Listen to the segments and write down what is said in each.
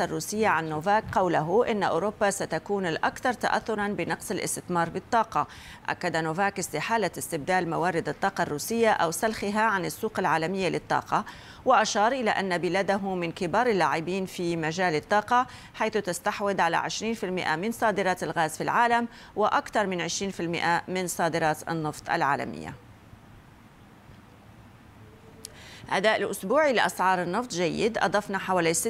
الروسية عن نوفاك قوله إن أوروبا ستكون الأكثر تأثرا بنقص الاستثمار بالطاقة أكد نوفاك استحالة استبدال موارد الطاقة الروسية أو سلخها عن السوق العالمية للطاقة وأشار إلى أن بلاده من كبار اللاعبين في مجال الطاقة حيث تستحوذ على 20% من صادرات الغاز في العالم وأكثر من 20% من صادرات النفط العالمية أداء الأسبوعي لأسعار النفط جيد أضفنا حوالي 6%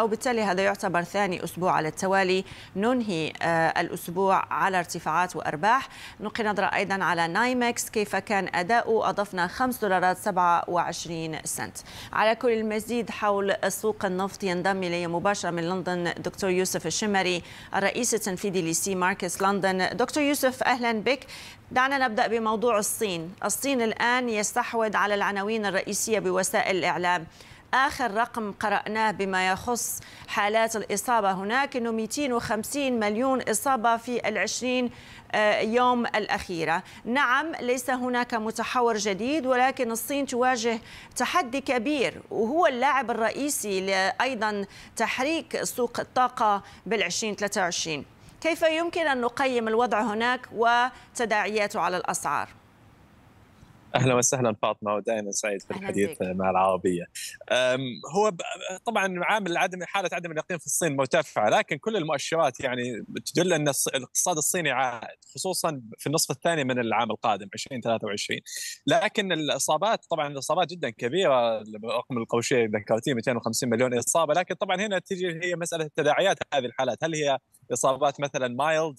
وبالتالي هذا يعتبر ثاني أسبوع على التوالي ننهي آه، الأسبوع على ارتفاعات وأرباح نلقي نظرة أيضا على نايمكس كيف كان أداؤه أضفنا 5 دولارات 27 سنت على كل المزيد حول سوق النفط ينضم إلي مباشرة من لندن دكتور يوسف الشمري الرئيس التنفيذي لسي ماركس لندن دكتور يوسف أهلا بك دعنا نبدأ بموضوع الصين الصين الآن يستحوذ على العناوين الرئيسية بوسائل الإعلام آخر رقم قرأناه بما يخص حالات الإصابة هناك أنه 250 مليون إصابة في العشرين آه، يوم الأخيرة نعم ليس هناك متحور جديد ولكن الصين تواجه تحدي كبير وهو اللاعب الرئيسي أيضا تحريك سوق الطاقة بالعشرين 2023 كيف يمكن أن نقيم الوضع هناك وتداعياته على الأسعار؟ اهلا وسهلا فاطمه ودائما سعيد في الحديث مع العربيه هو طبعا عامل عدم حاله عدم اليقين في الصين مرتفعه لكن كل المؤشرات يعني تدل ان الاقتصاد الصيني عائد خصوصا في النصف الثاني من العام القادم 2023 لكن الاصابات طبعا الاصابات جدا كبيره القوشيه القوشي ذكرتيه 250 مليون اصابه لكن طبعا هنا تجي هي مساله تداعيات هذه الحالات هل هي اصابات مثلا مايلد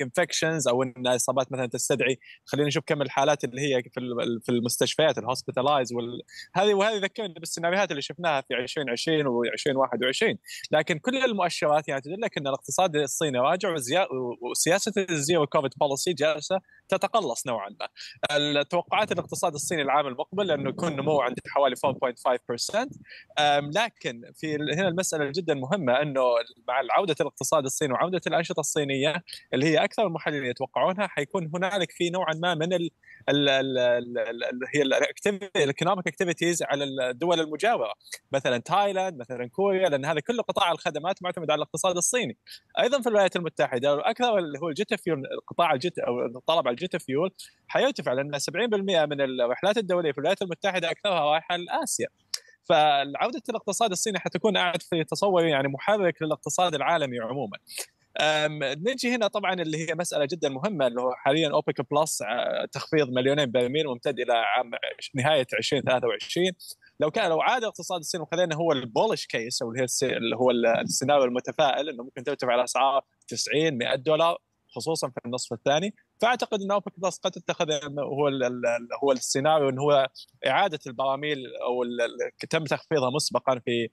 انفكشنز آه، او ان اصابات مثلا تستدعي خلينا نشوف كم الحالات اللي هي في في المستشفيات الهوسبيتالايز وال... هذه وهذه ذكرني بالسيناريوهات اللي شفناها في 2020 و2021 لكن كل المؤشرات يعني تدلك ان الاقتصاد الصيني راجع وزي... وسياسه الزيرو كوفيد بوليسي جالسه تتقلص نوعا ما التوقعات الاقتصاد الصيني العام المقبل انه يكون نمو عند حوالي 4.5% لكن في هنا المساله جدا مهمه انه مع عوده الاقتصاد الصيني وعوده الانشطه الصينيه اللي هي اكثر المحللين يتوقعونها حيكون هنالك في نوعا ما من ال ال هي الايكونوميك اكتيفيتيز على الدول المجاوره مثلا تايلاند مثلا كوريا لان هذا كله قطاع الخدمات معتمد على الاقتصاد الصيني ايضا في الولايات المتحده واكثر اللي هو الجيت فيول قطاع الجيت او الطلب على الجيت فيول حيرتفع لان 70% من الرحلات الدوليه في الولايات المتحده اكثرها رايحه لاسيا فعودة الاقتصاد الصيني حتكون اعد في تصوري يعني محرك للاقتصاد العالمي عموما نجي هنا طبعا اللي هي مساله جدا مهمه اللي هو حاليا اوبك بلس آه، تخفيض مليونين برميل ممتد الى عام نهايه 2023 لو كان لو عاد اقتصاد الصين وخذينا هو البولش كيس او اللي هو السيناريو المتفائل انه ممكن ترتفع الاسعار 90 100 دولار خصوصا في النصف الثاني فاعتقد ان اوبك بلس قد تتخذ هو هو السيناريو انه هو اعاده البراميل او تم تخفيضها مسبقا في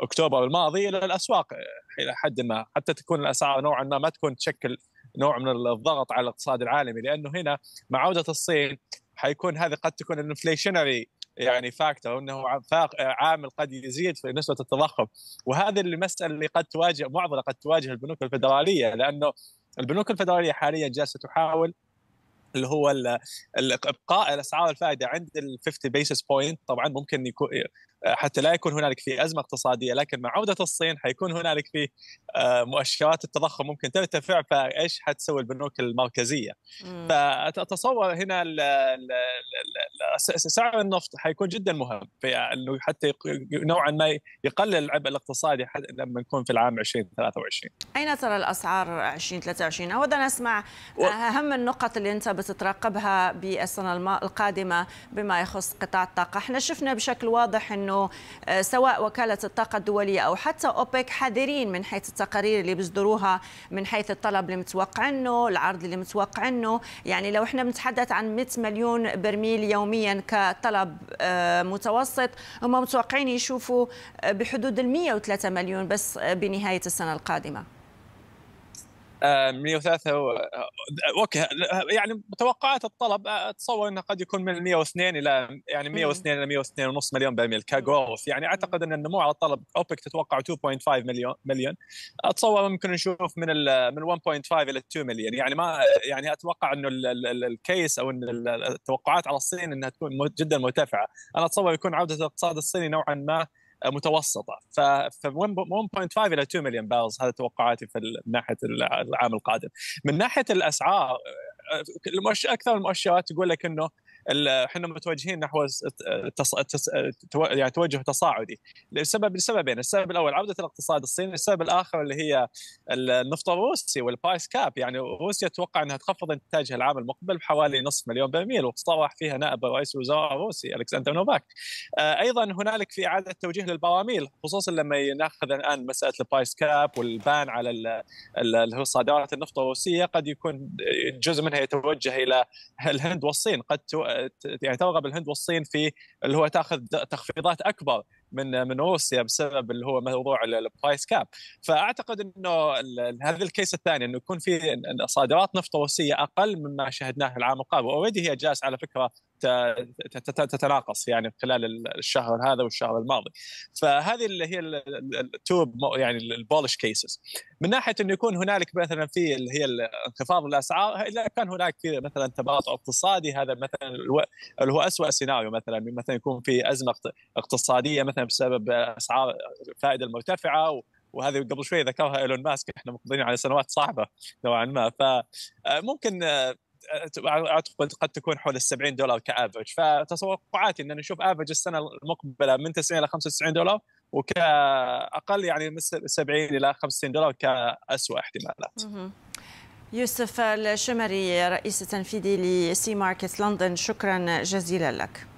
اكتوبر الماضي الى الاسواق الى حد ما حتى تكون الاسعار نوعا ما ما تكون تشكل نوع من الضغط على الاقتصاد العالمي لانه هنا مع عوده الصين حيكون هذه قد تكون الانفليشنري يعني فاكتور انه عامل قد يزيد في نسبه التضخم وهذه المساله اللي قد تواجه معضله قد تواجه البنوك الفدراليه لانه البنوك الفدراليه حاليا جالسه تحاول اللي هو ابقاء الاسعار الفائده عند ال 50 بيسس بوينت طبعا ممكن يكون حتى لا يكون هنالك في ازمه اقتصاديه لكن مع عوده الصين حيكون هنالك في آه، مؤشرات التضخم ممكن ترتفع فايش حتسوي البنوك المركزيه فاتصور هنا سعر النفط حيكون جدا مهم في انه حتى نوعا ما يقلل العبء الاقتصادي لما نكون في العام 2023 اين ترى الاسعار 2023 اود ان اسمع و... اهم النقط اللي انت بتترقبها بالسنه القادمه بما يخص قطاع الطاقه احنا شفنا بشكل واضح ان انه آه، سواء وكاله الطاقه الدوليه او حتى اوبك حذرين من حيث التقارير اللي بيصدروها من حيث الطلب اللي متوقع عنه العرض اللي متوقع عنه يعني لو احنا بنتحدث عن 100 مليون برميل يوميا كطلب آه، متوسط هم متوقعين يشوفوا آه، بحدود ال 103 مليون بس بنهايه السنه القادمه 103 آه، آه، اوكي يعني توقعات الطلب آه، اتصور انه قد يكون من 102 الى يعني 102 الى 102 ونص مليون برميل كجروث يعني اعتقد ان النمو على الطلب اوبك تتوقع 2.5 مليون مليون اتصور ممكن نشوف من من 1.5 الى 2 مليون يعني ما يعني اتوقع انه الكيس او ان التوقعات على الصين انها تكون جدا مرتفعه انا اتصور يكون عوده الاقتصاد الصيني نوعا ما متوسطه ف 1.5 الى 2 مليون بارز هذا توقعاتي في ناحيه العام القادم من ناحيه الاسعار آه، اكثر المؤشرات تقول لك انه احنا متوجهين نحو التص... التو... يعني توجه تصاعدي لسبب لسببين، السبب الاول عوده الاقتصاد الصيني، السبب الاخر اللي هي النفط الروسي والبايس كاب، يعني روسيا تتوقع انها تخفض انتاجها العام المقبل بحوالي نصف مليون برميل وصرح فيها نائب رئيس الوزراء الروسي الكسندر نوفاك. آه، ايضا هنالك في اعاده توجيه للبراميل خصوصا لما ناخذ الان مساله البايس كاب والبان على الصادرات صادرات النفط الروسيه قد يكون جزء منها يتوجه الى الهند والصين قد يعني ترغب الهند والصين في اللي هو تاخذ تخفيضات اكبر من من روسيا بسبب اللي هو موضوع البرايس كاب فاعتقد انه هذا الكيس الثاني انه يكون في صادرات نفط روسيه اقل مما شهدناه في العام القادم اوريدي هي جالسه على فكره تتناقص يعني خلال الشهر هذا والشهر الماضي فهذه اللي هي التوب يعني البولش كيسز من ناحيه انه يكون هنالك مثلا في اللي هي انخفاض الاسعار اذا كان هناك في مثلا تباطؤ اقتصادي هذا مثلا اللي هو اسوء سيناريو مثلا مثلا يكون في ازمه اقتصاديه مثلا مثلا بسبب اسعار الفائده المرتفعه وهذه قبل شوي ذكرها ايلون ماسك احنا مقبلين على سنوات صعبه نوعا ما فممكن آه، آه، اعتقد قد تكون حول ال 70 دولار كافرج فتوقعاتي ان نشوف افرج السنه المقبله من 90 الى 95 دولار وكاقل يعني من 70 الى 65 دولار كاسوء احتمالات. يوسف الشمري رئيس التنفيذي لسي ماركت لندن شكرا جزيلا لك.